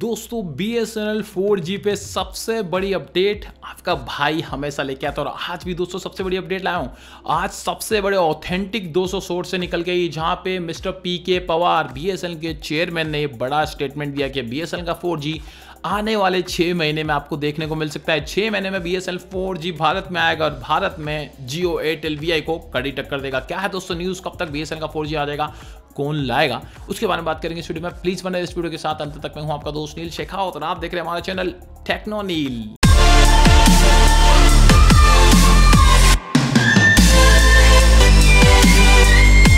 दोस्तों B S N L four G पे सबसे बड़ी अपडेट आपका भाई हमेशा लेके आता है और आज भी दोस्तों सबसे बड़ी अपडेट लाया हूँ आज सबसे बड़े ऑथेंटिक 200 सोर्स से निकल गई जहाँ पे mister P K Pawar B S N L के चेयरमैन ने बड़ा स्टेटमेंट दिया कि बी एस एन एल का फोर जी आने वाले छः महीने में आपको देखने को मिल सकता है छः महीने में B S L four G Bharat में आएगा और भारत में जियो एयरटेल वी आई को कड़ी टक्कर देगा क्या है दोस्तों न्यूज़ कब तक बी एस एल का फोर जी आ जाएगा कौन लाएगा उसके बारे में बात करेंगे इस वीडियो में प्लीज बने इस वीडियो के साथ अंत तक मैं हूं आपका दोस्त नील शेखा और आप देख रहे हैं हमारा चैनल टेक्नो नील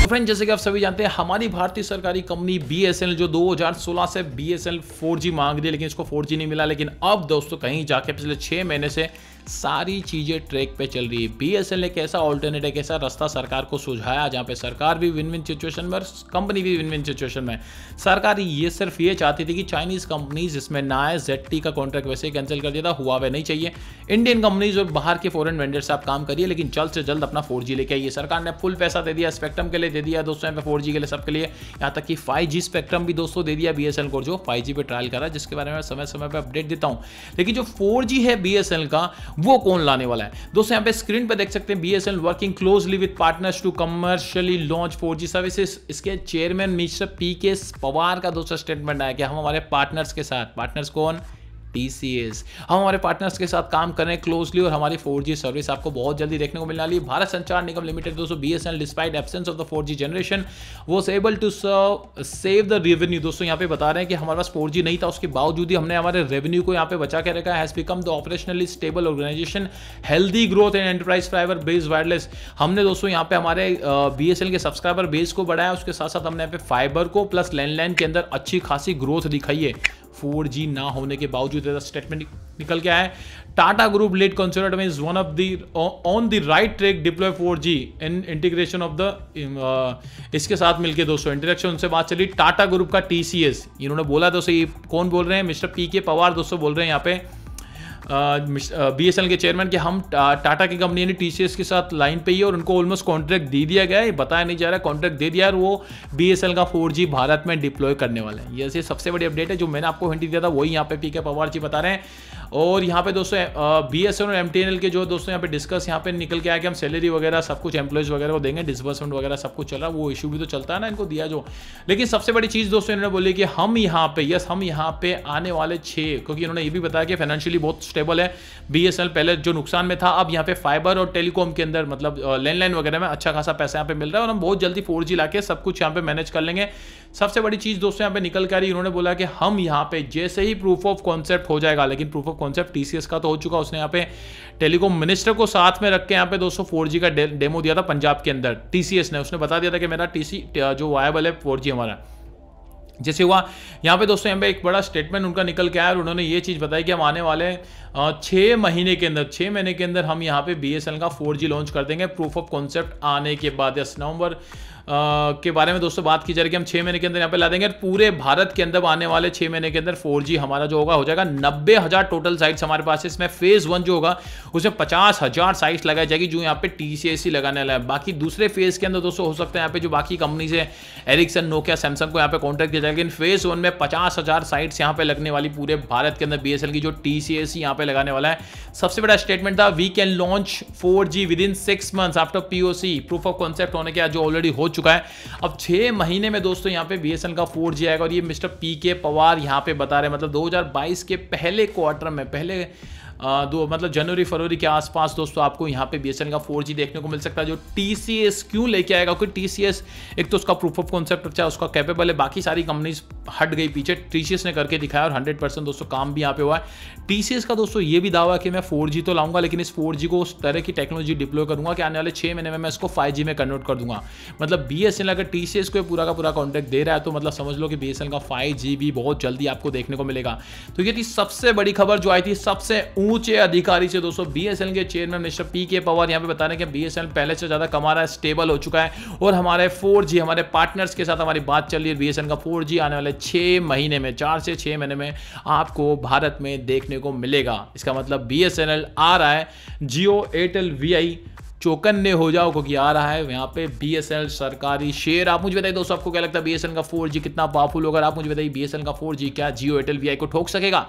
फ्रेंड जैसे कि आप सभी जानते हैं हमारी भारतीय सरकारी कंपनी बीएसएनएल जो 2016 से बीएसएनएल 4G मांग रही है लेकिन इसको 4G नहीं मिला लेकिन अब दोस्तों कहीं जाके पिछले छह महीने से सारी चीज़ें ट्रैक पे चल रही है बी एस एल एक ऐसा ऑल्टरनेट एक ऐसा रास्ता सरकार को सुझाया जहाँ पे सरकार भी विन विन सिचुएशन में और कंपनी भी विन विन सिचुएशन में सरकार ये सिर्फ ये चाहती थी कि चाइनीज़ कंपनीज इसमें ना आए जेड टी का कॉन्ट्रैक्ट वैसे ही कैंसिल कर दिया था हुआ वे नहीं चाहिए इंडियन कंपनीज और बाहर के फॉरन वेंडर से आप काम करिए लेकिन जल्द से जल्द अपना फोर जी लेके आइए सरकार ने फुल पैसा दे दिया स्पेक्ट्रम के लिए दे दिया दोस्तों यहाँ पे फोर के लिए सबके लिए यहाँ तक कि फाइव जी स्पेक्ट्रम भी दोस्तों दे दिया बी एस एल को जो फाइव जी पे ट्रायल करा जिसके बारे में समय समय पर अपडेट देता हूँ लेकिन जो फोर जी है बी एस एल का वो कौन लाने वाला है दोस्तों यहाँ पे स्क्रीन पर देख सकते हैं be working closely with partners to commercially launch four services इसके chairman mister P K Pawar का दोस्तों स्टेटमेंट आया कि हम हमारे पार्टनर्स के साथ पार्टनर्स कौन TCS हम हमारे पार्टनर्स के साथ काम करें क्लोजली और हमारी फोर सर्विस आपको बहुत जल्दी देखने को मिलने वाली है भारत संचार निगम लिमिटेड दोस्तों B S despite absence of the four G generation was able to save the revenue दोस्तों यहाँ पे बता रहे हैं कि हमारे पास फोर जी नहीं था उसके बावजूद ही हमने हमारे रेवेन्यू को यहाँ पे बचा के रखा has become the operationally stable organisation healthy growth and enterprise fibre based wireless हमने दोस्तों यहाँ पे हमारे बी एस एल के सब्सक्राइबर बेस को बढ़ाया उसके साथ साथ हमने यहाँ पे फाइबर को प्लस लैंडलाइन के अंदर अच्छी खासी ग्रोथ दिखाई है 4G ना होने के बावजूद सीधा स्टेटमेंट निकल के आया Tata group let consolidate is one of the on the right track deploy four G in integration of the इसके साथ मिलके दोस्तों इंटरेक्शन उनसे बात चली टाटा ग्रुप का टी इन्होंने बोला दोस्तों ये कौन बोल रहे हैं मिस्टर पी के पवार दोस्तों बोल रहे हैं यहाँ पे बी एस के चेयरमैन कि हम टाटा की कंपनी यानी टी के साथ लाइन पे ही है और उनको ऑलमोस्ट कॉन्ट्रैक्ट दे दिया गया है बताया नहीं जा रहा कॉन्ट्रैक्ट दे दिया और वो बी का फोर भारत में डिप्लॉय करने वाले हैं ये सबसे बड़ी अपडेट है जो मैंने आपको हिंटी दिया था वही यहाँ पे पी के पवार जी बता रहे हैं और यहाँ पे दोस्तों बी एस और एम के जो दोस्तों यहाँ पे डिस्कस यहाँ पे निकल के आया कि हम सैलरी वगैरह सब कुछ एम्प्लॉयज़ वगैरह को देंगे डिसबर्समेंट वगैरह सब कुछ चल रहा है वो इशू भी तो चलता है ना इनको दिया जो लेकिन सबसे बड़ी चीज़ दोस्तों इन्होंने बोली कि हम यहाँ पे यस हम यहाँ पे आने वाले छः क्योंकि इन्होंने ये भी बताया कि फाइनेंशियली बहुत स्टेबल है बी पहले जो नुकसान में था अब यहाँ पे फाइबर और टेलीकॉम के अंदर मतलब लैंडलाइन वगैरह में अच्छा खासा पैसा यहाँ पे मिल रहा है और हम बहुत जल्दी फोर जी सब कुछ यहाँ पे मैनेज कर लेंगे सबसे बड़ी चीज़ दोस्तों यहाँ पे निकल कर उन्होंने बोला कि हम यहाँ पे जैसे ही प्रूफ ऑफ कॉन्सेप्ट हो जाएगा लेकिन प्रूफ ऑफ कॉन्सेप्ट टीसीएस का तो हो चुका उसने यहाँ पे टेलीकॉम मिनिस्टर को साथ में रख के यहाँ पे दोस्तों फोर का डेमो दिया था पंजाब के अंदर टीसीएस ने उसने बता दिया था कि मेरा टीसी जो वायबल है फोर हमारा जैसे हुआ यहाँ पे दोस्तों यहाँ पे एक बड़ा स्टेटमेंट उनका निकल के आया और उन्होंने ये चीज़ बताई कि हम आने वाले छः महीने के अंदर छः महीने के अंदर हम यहाँ पे बी का फोर लॉन्च कर देंगे प्रूफ ऑफ कॉन्सेप्ट आने के बाद दस नवंबर के बारे में दोस्तों बात की जा रही है कि हम छह महीने के अंदर यहाँ पे ला देंगे पूरे भारत के अंदर आने वाले छह महीने के अंदर फोर हमारा जो होगा हो जाएगा नब्बे हज़ार टोटल साइट्स हमारे पास है इसमें फेज़ वन जो होगा उसमें पचास हज़ार साइट्स लगाई जाएगी जो यहाँ पे टी सी e लगाने वाला है बाकी दूसरे फेज़ के अंदर दोस्तों हो सकता है यहाँ पे जो बाकी कंपनीज है एरिक्सन नोकिया सैमसंग को यहाँ पे कॉन्टैक्ट किया जाएगा लेकिन फेज़ वन में पचास हज़ार साइट्स यहाँ पे लगने वाली पूरे भारत के अंदर बी की जो टी सी एस यहाँ पे लगाने वाला है सबसे बड़ा स्टेटमेंट था we can launch four G within six month after P proof of concept होने के जो ऑलरेडी हो चुका है अब छह महीने में दोस्तों यहाँ पे बी का फोर आएगा और ये मिस्टर पी के पवार यहाँ पे बता रहे हैं मतलब 2022 के पहले क्वार्टर में पहले दो मतलब जनवरी फरवरी के आसपास दोस्तों आपको यहाँ पे बी का फोर देखने को मिल सकता है जो टी क्यों लेके आएगा क्योंकि टी एक तो उसका प्रूफ ऑफ कॉन्सेप्ट अच्छा उसका कैपेबल है बाकी सारी कंपनीज हट गई पीछे टी ने करके दिखाया और हंड्रेड परसेंट दोस्तों काम भी यहाँ पे हुआ है टी का दोस्तों ये भी दावा कि मैं फोर तो लाऊंगा लेकिन इस फोर को उस तरह की टेक्नोलॉजी डिप्लोय करूंगा कि आने वाले छह महीने में मैं इसको फाइव में कन्वर्ट कर दूंगा मतलब बी अगर टी को पूरा का पूरा कॉन्टेक्ट दे रहा है तो मतलब समझ लो कि बी का फाइव भी बहुत जल्दी आपको देखने को मिलेगा तो ये थी सबसे बड़ी खबर जो आई थी सबसे ऊंचे अधिकारी से दोस्तों बीएसएल के chairman mister P K Pawar यहाँ पे बता रहे हैं कि बीएसएल पहले से ज्यादा कमा रहा है स्टेबल हो चुका है और हमारे फोर हमारे पार्टनर्स के साथ हमारी बात चल रही है बीएसएल का फोर आने वाले छह महीने में चार से छह महीने में आपको भारत में देखने को मिलेगा इसका मतलब बी आ रहा है जियो एयरटेल वी चौकन्ने हो जाओ क्योंकि आ रहा है यहाँ पे बी सरकारी शेयर आप मुझे बताइए दोस्तों आपको क्या लगता है बी का फोर कितना पावरफुल होगा आप मुझे बताइए बी का फोर क्या जियो एयरटेल वी को ठोक सकेगा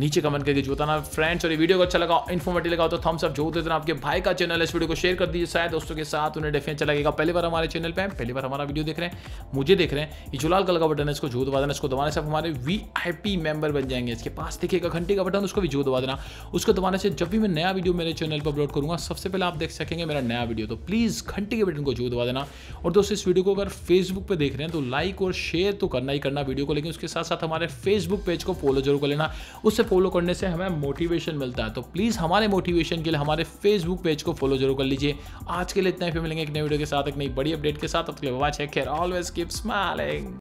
नीचे कमेंट करके जो बताना फ्रेंड्स और ये वीडियो को अच्छा लगा इन्फॉर्मेटिव लगा तो थम्स अप जो देना आपके भाई का चैनल इस वीडियो को शेयर कर दीजिए शायद दोस्तों के साथ उन्हें डेफिनेट अच्छा लगेगा पहली बार हमारे चैनल पर पहली बार हमारा वीडियो देख रहे हैं मुझे देख रहे हैं ये जो लाल कलर का बटन है इसको जो दबा देना इसको दबाने से हमारे वी मेंबर बन जाएंगे इसके पास देखिएगा घंटे का बटन उसको भी जो दबा देना उसको दबाने से जब भी मैं नया वीडियो मेरे चैनल पर अपलोड करूँगा सबसे पहले आप देख सकेंगे मेरा नया वीडियो तो प्लीज़ घंटे के बटन को जो दबा देना और दोस्तों इस वीडियो को अगर फेसबुक पर देख रहे हैं तो लाइक और शेयर तो करना ही करना वीडियो को लेकिन उसके साथ साथ हमारे फेसबुक पेज को फॉलो जरूर कर लेना उससे फॉलो करने से हमें मोटिवेशन मिलता है तो प्लीज़ हमारे मोटिवेशन के लिए हमारे फेसबुक पेज को फॉलो जरूर कर लीजिए आज के लिए इतना ही फिर मिलेंगे एक नई वीडियो के साथ एक नई बड़ी अपडेट के साथ अब तक बाबा है ऑलवेज कीप स्माइलिंग